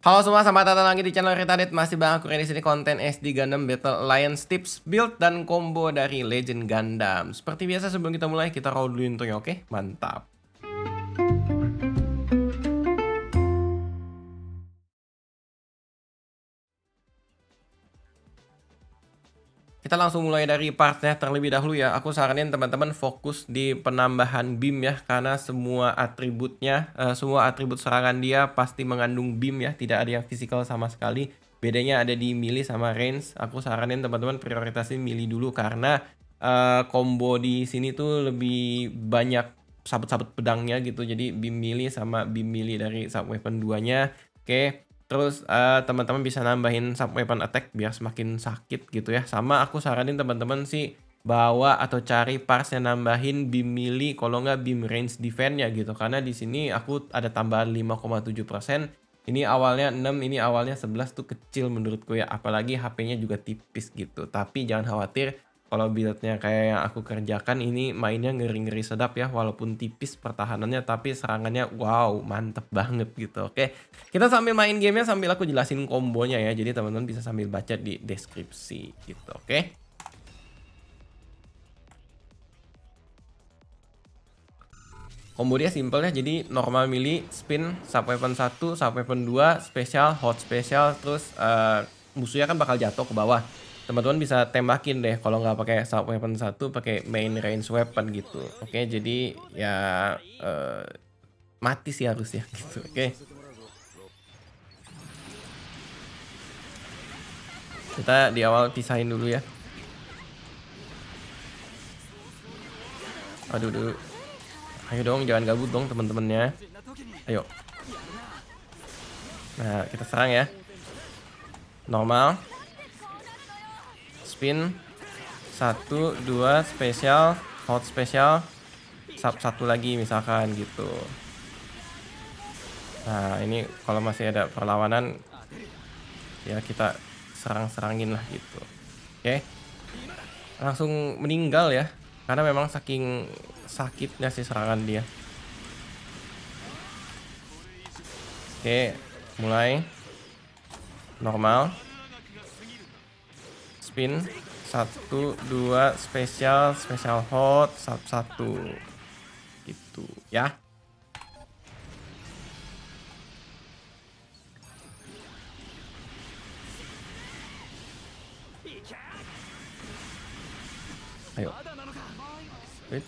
Halo semua, selamat datang lagi di channel Retarded. Masih bang aku di sini konten SD Gundam Battle Alliance tips, build dan combo dari Legend Gundam. Seperti biasa sebelum kita mulai kita roll dulu intronya, oke? Mantap. Kita langsung mulai dari partnya terlebih dahulu ya. Aku saranin teman-teman fokus di penambahan beam ya karena semua atributnya, eh, semua atribut serangan dia pasti mengandung beam ya, tidak ada yang physical sama sekali. Bedanya ada di mili sama range. Aku saranin teman-teman prioritasin mili dulu karena uh, di sini tuh lebih banyak sabut-sabut pedangnya gitu. Jadi beam mili sama beam mili dari sub weapon duanya. Oke. Okay Terus uh, teman-teman bisa nambahin sub weapon attack biar semakin sakit gitu ya. Sama aku saranin teman-teman sih bawa atau cari parts yang nambahin beam melee kalau nggak beam range defense-nya gitu karena di sini aku ada tambahan 5,7% ini awalnya 6 ini awalnya 11 tuh kecil menurutku ya apalagi HP-nya juga tipis gitu tapi jangan khawatir kalau buildnya kayak yang aku kerjakan ini mainnya ngeri-ngeri sedap ya walaupun tipis pertahanannya tapi serangannya wow mantep banget gitu oke kita sambil main gamenya sambil aku jelasin kombonya ya jadi teman-teman bisa sambil baca di deskripsi gitu oke kombonya dia simple ya, jadi normal milih spin, sub weapon 1, sub weapon 2, special, hot special, terus uh, musuhnya kan bakal jatuh ke bawah teman-teman bisa tembakin deh kalau nggak pakai sub weapon satu pakai main range weapon gitu oke okay, jadi ya uh, mati sih harusnya gitu oke okay. kita di awal pisahin dulu ya aduh dulu ayo dong jangan gabut dong teman-temannya ayo nah kita serang ya normal spin satu dua spesial hot spesial sub satu lagi misalkan gitu nah ini kalau masih ada perlawanan ya kita serang-serangin lah gitu oke okay. langsung meninggal ya karena memang saking sakitnya sih serangan dia oke okay. mulai normal spin satu dua spesial spesial hot satu satu gitu ya ayo Wait.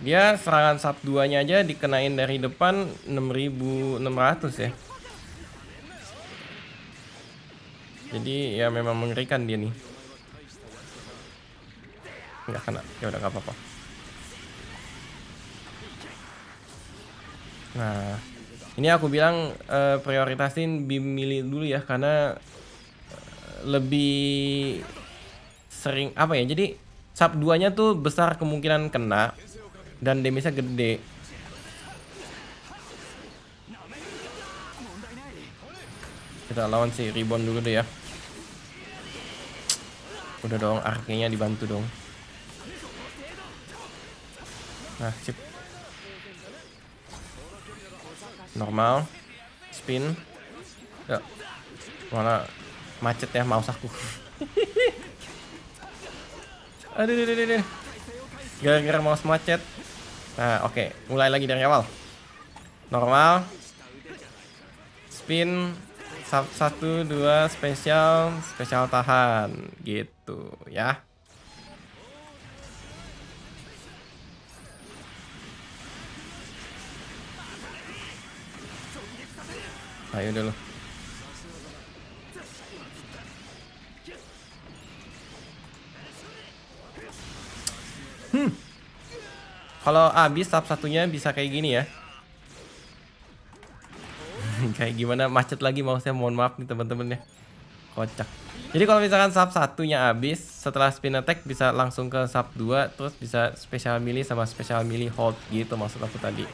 dia serangan sub 2 nya aja dikenain dari depan 6600 ya Jadi ya memang mengerikan dia nih. Enggak kena. Ya udah gak apa-apa. Nah, ini aku bilang uh, prioritasin BIM dulu ya karena eh, lebih sering apa ya? Jadi sub 2-nya tuh besar kemungkinan kena dan damage-nya gede kita lawan si Ribbon dulu deh ya udah dong arkinya dibantu dong nah sip normal spin ya mana macet ya mouse aku aduh aduh aduh, aduh. gara-gara mouse macet nah oke okay. mulai lagi dari awal normal spin satu dua spesial spesial tahan gitu ya ayo dulu hmm kalau habis sub satunya bisa kayak gini ya kayak gimana macet lagi maksudnya mohon maaf nih teman-teman ya kocak jadi kalau misalkan sub satunya habis setelah spin attack bisa langsung ke sub 2 terus bisa special milih sama special milih hold gitu maksud aku tadi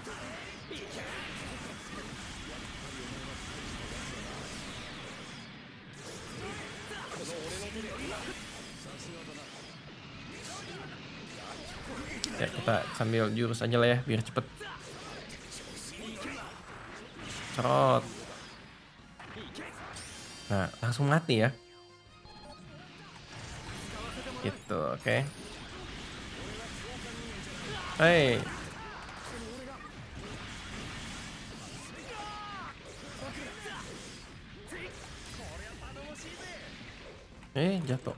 ya kita sambil jurus aja lah ya biar cepet cerot Nah, langsung mati ya. Gitu, oke. Okay. Hey. Eh, jatuh.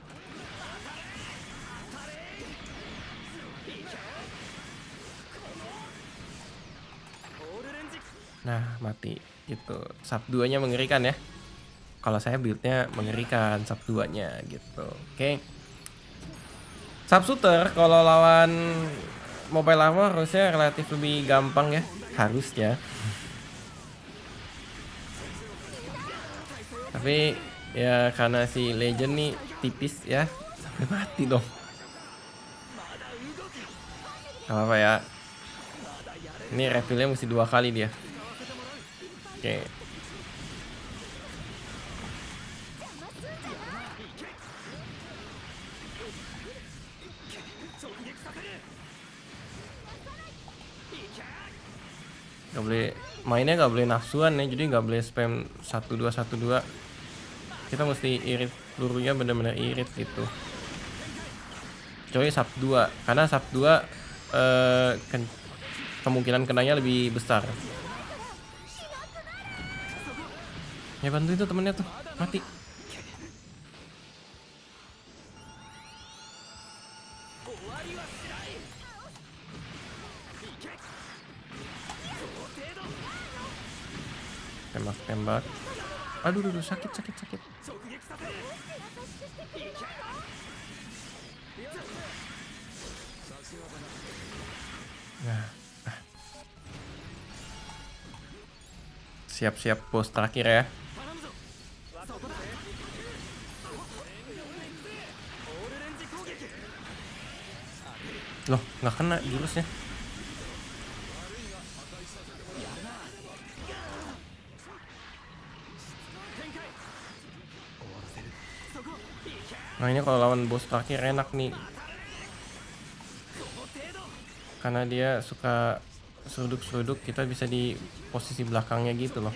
Nah, mati. Gitu. Sub 2-nya mengerikan ya kalau saya buildnya mengerikan sub 2 nya gitu oke okay. sub shooter kalau lawan mobile armor harusnya relatif lebih gampang ya harusnya tapi ya karena si legend nih tipis ya sampai mati dong Gak apa ya ini refillnya mesti dua kali dia oke okay. nggak boleh mainnya nggak boleh nafsuan ya jadi nggak boleh spam satu dua satu dua kita mesti irit pelurunya bener-bener irit gitu coy sub 2 karena sub 2 eh, kemungkinan kenanya lebih besar ya bantu itu temennya tuh mati tembak tembak aduh aduh sakit sakit sakit nah ah. siap siap bos terakhir ya loh nggak kena jurusnya Nah ini kalau lawan bos terakhir enak nih Karena dia suka seruduk-seruduk kita bisa di posisi belakangnya gitu loh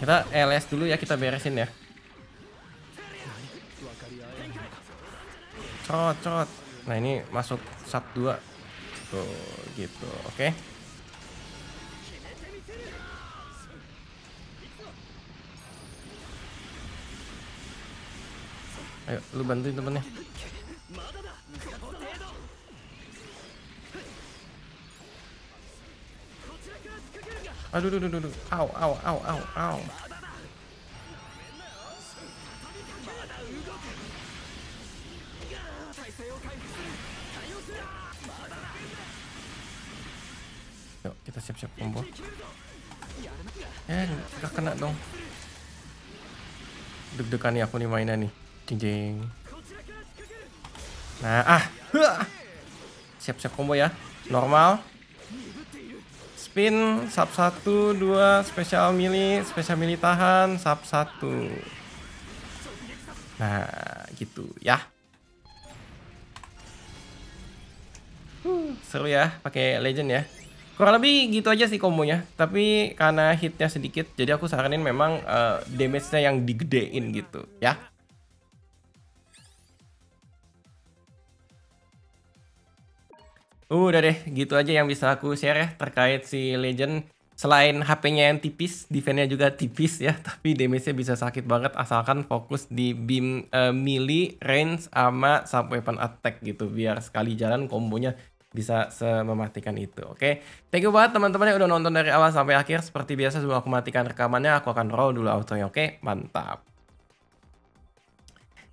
Kita LS dulu ya kita beresin ya Cot cot Nah ini masuk sub 2 Tuh gitu oke okay. Ayo, lu bantuin temennya. Aduh, aduh, aduh, aduh. aw, aw, aw, aw, aw. Yuk, kita siap-siap combo. Eh, gak kena dong. Deg-degan nih aku nih mainan nih. Ding Nah, ah. Siap-siap combo ya. Normal. Spin, sub 1, 2, special mili, special mili tahan, sub 1. Nah, gitu ya. seru ya, pakai legend ya. Kurang lebih gitu aja sih kombonya. Tapi karena hitnya sedikit, jadi aku saranin memang uh, damage-nya yang digedein gitu ya. Udah deh, gitu aja yang bisa aku share ya terkait si Legend. Selain HP-nya yang tipis, defense-nya juga tipis ya, tapi damage-nya bisa sakit banget asalkan fokus di beam uh, melee, range, sama sub weapon attack gitu. Biar sekali jalan kombonya bisa mematikan itu. Oke, okay? thank you banget teman-teman yang udah nonton dari awal sampai akhir. Seperti biasa sebelum aku matikan rekamannya, aku akan roll dulu auto nya. Oke, okay? mantap.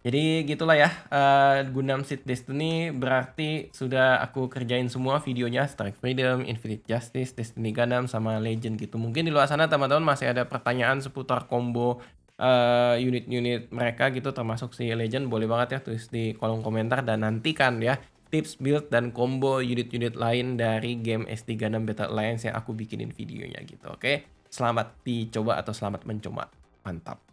Jadi gitulah ya, uh, Gundam Seed Destiny berarti sudah aku kerjain semua videonya Strike Freedom, Infinite Justice, Destiny Gundam, sama Legend gitu. Mungkin di luar sana teman-teman masih ada pertanyaan seputar combo eh, unit-unit uh, mereka gitu termasuk si Legend boleh banget ya tulis di kolom komentar dan nantikan ya tips build dan combo unit-unit lain dari game SD Gundam Battle Alliance yang aku bikinin videonya gitu oke. Selamat dicoba atau selamat mencoba. Mantap.